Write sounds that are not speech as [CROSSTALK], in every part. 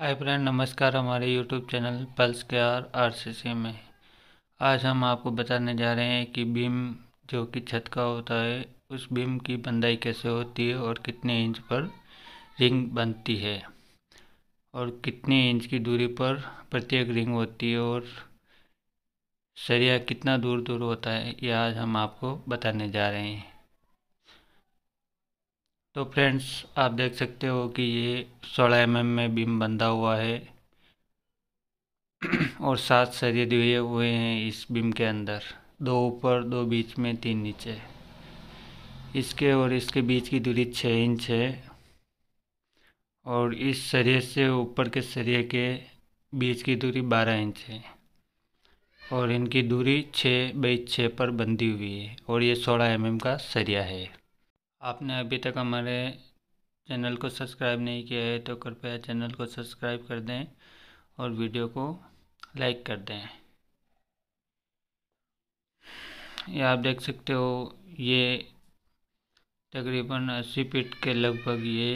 हाय friend नमस्कार हमारे YouTube channel pulse K R R में आज हम आपको बताने जा रहे हैं कि बीम जो कि छत का होता है उस बीम की बंदाई कैसे होती है और कितने इंच पर रिंग बनती है और कितने इंच की दूरी पर प्रत्येक रिंग होती है और सरिया कितना दूर दूर होता है यह आज हम आपको बताने जा रहे हैं तो फ्रेंड्स आप देख सकते हो कि ये सोलह एम एम में बीम बंधा हुआ है [CLEARS THROAT] और सात सरिये दिए हुए हैं इस बीम के अंदर दो ऊपर दो बीच में तीन नीचे इसके और इसके बीच की दूरी छः इंच है और इस सरिये से ऊपर के सरिये के बीच की दूरी बारह इंच है और इनकी दूरी छः बाई छः पर बंधी हुई है और ये सोलह एम mm का सरिया है आपने अभी तक हमारे चैनल को सब्सक्राइब नहीं किया है तो कृपया चैनल को सब्सक्राइब कर दें और वीडियो को लाइक कर दें ये आप देख सकते हो ये तकरीबन अस्सी फीट के लगभग ये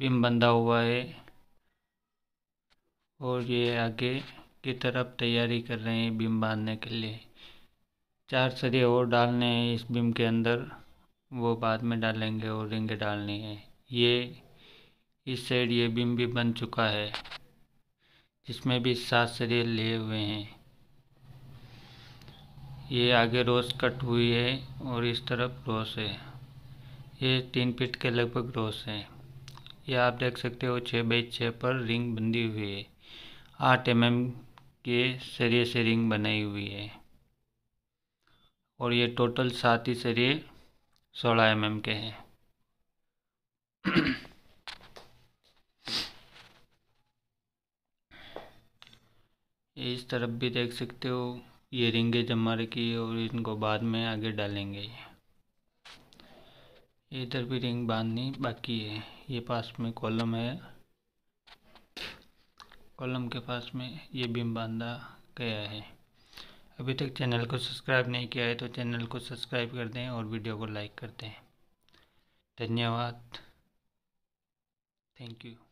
बिम बंधा हुआ है और ये आगे की तरफ तैयारी कर रहे हैं बिम बांधने के लिए चार सरिये और डालने हैं इस बिम के अंदर वो बाद में डालेंगे और रिंग डालनी है ये इस साइड ये बिम भी बन चुका है जिसमें भी सात सरिये लिए हुए हैं ये आगे रोस कट हुई है और इस तरफ रोस है ये तीन फिट के लगभग रोस है ये आप देख सकते हो छः बाई छः पर रिंग बंधी हुई है आठ एम एम के सरिये से रिंग बनाई हुई है और ये टोटल सात ही सरिये सोलह एम mm के हैं इस तरफ भी देख सकते हो ये रिंगे जमार की और इनको बाद में आगे डालेंगे ये इधर भी रिंग बांधनी बाकी है ये पास में कॉलम है कॉलम के पास में ये बीम बांधा गया है अभी तक चैनल को सब्सक्राइब नहीं किया है तो चैनल को सब्सक्राइब कर दें और वीडियो को लाइक कर दें धन्यवाद थैंक यू